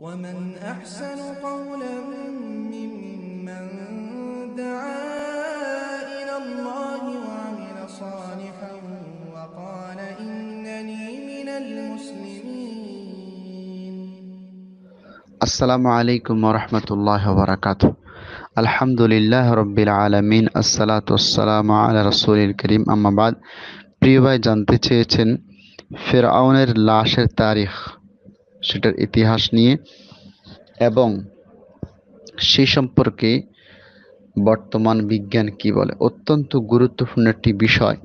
ومن أحسن قولا ممن دعا إلى الله وعمل صالحا وقال إنني من المسلمين السلام عليكم ورحمة الله وبركاته الحمد لله رب العالمين الصلاة والسلام على رسول الكريم أما بعد প্রিয় ভাই জানতে চেয়েছেন ফেরাউনের লাশের তারিখ সেটার ইতিহাস নিয়ে এবং সেই সম্পর্কে বর্তমান বিজ্ঞান কি বলে অত্যন্ত গুরুত্বপূর্ণ একটি বিষয়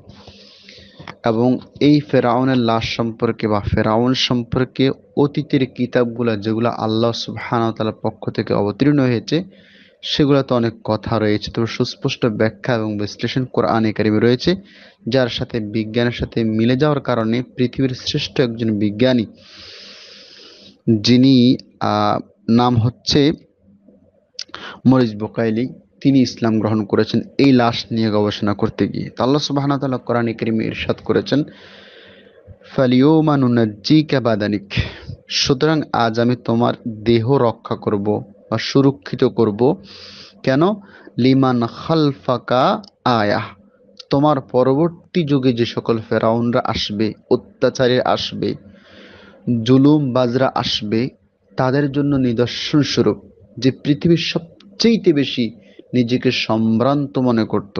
এবং এই ফেরাউনের লাশ সম্পর্কে বা ফেরাউন সম্পর্কে অতীতের কিতাবগুলো যেগুলো আল্লাহ সুবাহানতালার পক্ষ থেকে অবতীর্ণ হয়েছে সেগুলোতে অনেক কথা রয়েছে তবে সুস্পষ্ট ব্যাখ্যা এবং বিশ্লেষণ কোরআনে কারিমে রয়েছে যার সাথে বিজ্ঞানের সাথে মিলে যাওয়ার কারণে পৃথিবীর শ্রেষ্ঠ একজন বিজ্ঞানী যিনি নাম হচ্ছে মরিজ বোকাইলি তিনি ইসলাম গ্রহণ করেছেন এই লাশ নিয়ে গবেষণা করতে গিয়ে তো আল্লাহ সুবাহ তাল্লাহ কোরআন করিমে ইরশাদ করেছেন ফালিওমানুনাজ্জি কাবাদানিক সুতরাং আজ আমি তোমার দেহ রক্ষা করব বা সুরক্ষিত করব কেন লিমান খালফাকা আয়া তোমার পরবর্তী যুগে যে সকল ফেরাউনরা আসবে অত্যাচারে আসবে জুলুম বাজরা আসবে তাদের জন্য নিদর্শনস্বরূপ যে পৃথিবীর সবচেয়ে বেশি নিজেকে সম্ভ্রান্ত মনে করত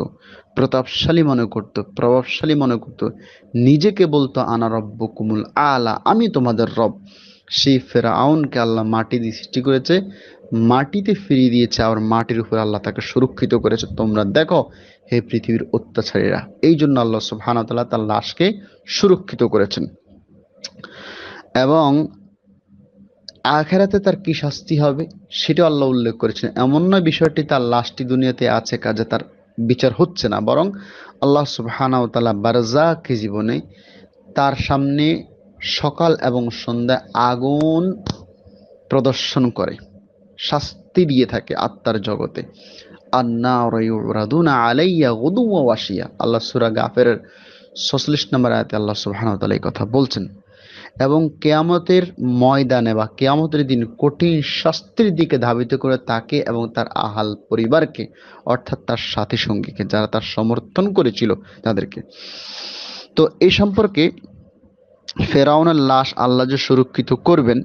প্রতাপশালী মনে করত প্রভাবশালী মনে করত নিজেকে বলতো আনা রব্য কুমুল আলা আমি তোমাদের রব সেই ফেরাউনকে আল্লাহ মাটি দিয়ে সৃষ্টি করেছে মাটিতে ফিরিয়ে দিয়েছে আর মাটির উপর আল্লাহ তাকে সুরক্ষিত করেছে তোমরা দেখো হে পৃথিবীর অত্যাচারীরা এই জন্য আল্লাহ সুহানা তাল্লাহ তার লাশকে সুরক্ষিত করেছেন এবং আখেরাতে তার কি শাস্তি হবে সেটা আল্লাহ উল্লেখ করেছেন এমন নয় বিষয়টি তার লাস্টি দুনিয়াতে আছে কাজে তার বিচার হচ্ছে না বরং আল্লাহ সুবাহানাও তালা বারজাকি জীবনে তার সামনে সকাল এবং সন্ধ্যা আগুন প্রদর্শন করে শাস্তি দিয়ে থাকে আত্মার জগতে আলাইয়া ওয়াসিয়া আল্লাহ সুরা গাফের ছচল্লিশ নম্বর আয়তে আল্লাহ সুবহান তালা এই কথা বলছেন এবং কেয়ামতের ময়দানে বা কেয়ামতের দিন কঠিন শাস্তির দিকে ধাবিত করে তাকে এবং তার আহাল পরিবারকে অর্থাৎ তার সাথী সঙ্গীকে যারা তার সমর্থন করেছিল তাদেরকে তো এই সম্পর্কে ফেরাউনের লাশ আল্লাহ যে সুরক্ষিত করবেন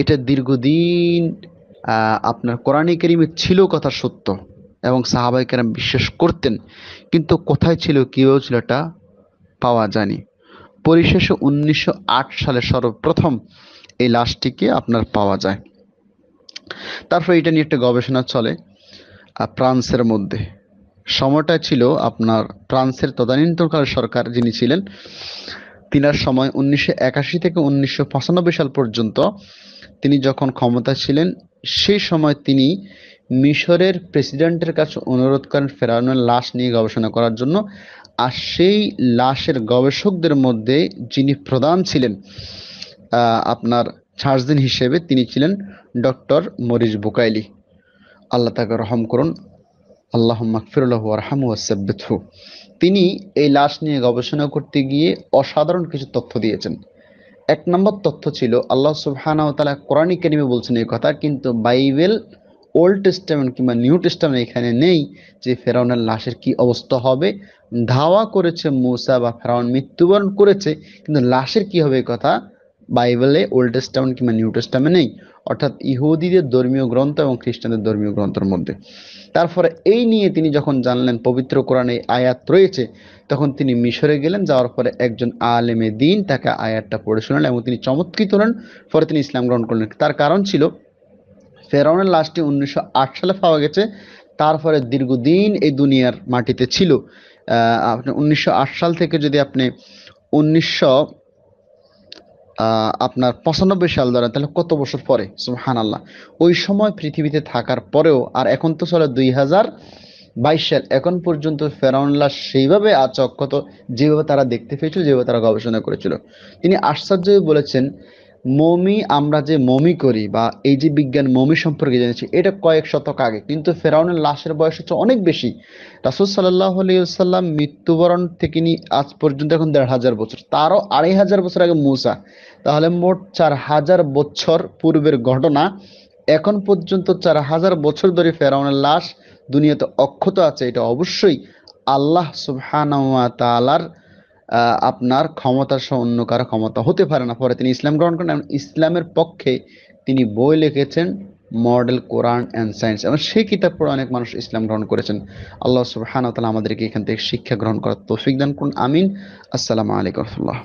এটা দীর্ঘদিন আপনার কোরআনে কেরিমে ছিল কথা সত্য এবং সাহাবাই কেরাম বিশ্বাস করতেন কিন্তু কোথায় ছিল কীভাবে ছিল এটা পাওয়া যায়নি পরিশেষে উনিশশো সালে সর্বপ্রথম এই লাশটিকে আপনার পাওয়া যায় তারপর এটা নিয়ে একটা গবেষণা চলে ফ্রান্সের মধ্যে সময়টা ছিল আপনার ফ্রান্সের তদানীন্তনকাল সরকার যিনি ছিলেন তিনার সময় উনিশশো থেকে উনিশশো সাল পর্যন্ত তিনি যখন ক্ষমতা ছিলেন সেই সময় তিনি মিশরের প্রেসিডেন্টের কাছে অনুরোধ করেন ফেরাউনের লাশ নিয়ে গবেষণা করার জন্য আর সেই লাশের গবেষকদের মধ্যে যিনি প্রধান ছিলেন আপনার সার্জন হিসেবে তিনি ছিলেন ডক্টর মরিজ বুকাইলি আল্লাহ তাকে রহম করুন আল্লাহ মাকফিরুল্লাহ আরহামু আসাব্বিথু তিনি এই লাশ নিয়ে গবেষণা করতে গিয়ে অসাধারণ কিছু তথ্য দিয়েছেন এক নম্বর তথ্য ছিল আল্লাহ সুবহানাহু তালা কোরআনী কারিমে বলছেন এই কথা কিন্তু বাইবেল ওল্ড টেস্টামেন্ট কিংবা নিউ টেস্টামেন্ট এখানে নেই যে ফেরাউনের লাশের কি অবস্থা হবে ধাওয়া করেছে মূসা বা ফেরাউন মৃত্যুবরণ করেছে কিন্তু লাশের কি হবে কথা বাইবেলে ওল্ড টেস্টামেন্ট কিংবা নিউ টেস্টামেন্ট নেই অর্থাৎ ইহুদিদের ধর্মীয় গ্রন্থ এবং খ্রিস্টানদের ধর্মীয় গ্রন্থের মধ্যে তারপরে এই নিয়ে তিনি যখন জানলেন পবিত্র কোরআনে আয়াত রয়েছে তখন তিনি মিশরে গেলেন যাওয়ার পরে একজন আলেমে দিন তাকে আয়াতটা পড়ে শোনালেন এবং তিনি চমৎকৃত হলেন পরে তিনি ইসলাম গ্রহণ করলেন তার কারণ ছিল ফেরাউনের লাশটি উনিশশো সালে পাওয়া গেছে তারপরে দীর্ঘদিন এই দুনিয়ার মাটিতে ছিল আপনি উনিশশো সাল থেকে যদি আপনি উনিশশো আপনার পঁচানব্বই সাল ধরেন তাহলে কত বছর পরে হান আল্লাহ ওই সময় পৃথিবীতে থাকার পরেও আর এখন তো চলে দুই হাজার বাইশ সাল এখন পর্যন্ত ফেরাউনলা সেইভাবে আচক্ষত যেভাবে তারা দেখতে পেয়েছিল যেভাবে তারা গবেষণা করেছিল তিনি আশ্চর্য বলেছেন মমি আমরা যে মমি করি বা এই যে বিজ্ঞান মমি সম্পর্কে জেনেছি এটা কয়েক শতক আগে কিন্তু ফেরাউনের লাশের বয়স হচ্ছে অনেক বেশি রাসুল সাল্লাহ আলিয়াল্লাম মৃত্যুবরণ থেকে নি আজ পর্যন্ত এখন দেড় হাজার বছর তারও আড়াই হাজার বছর আগে মূসা তাহলে মোট চার হাজার বছর পূর্বের ঘটনা এখন পর্যন্ত চার হাজার বছর ধরে ফেরাউনের লাশ দুনিয়াতে অক্ষত আছে এটা অবশ্যই আল্লাহ সুবহান তালার আপনার ক্ষমতা অন্য কারো ক্ষমতা হতে পারে না পরে তিনি ইসলাম গ্রহণ করেন এবং ইসলামের পক্ষে তিনি বই লিখেছেন মডেল কোরআন অ্যান্ড সায়েন্স এবং সেই কিতাব পড়ে অনেক মানুষ ইসলাম গ্রহণ করেছেন আল্লাহ সুবাহ আমাদেরকে এখান থেকে শিক্ষা গ্রহণ করার তৌফিক দান করুন আমিন আসসালামু আলাইকুম রহমতুল্লাহ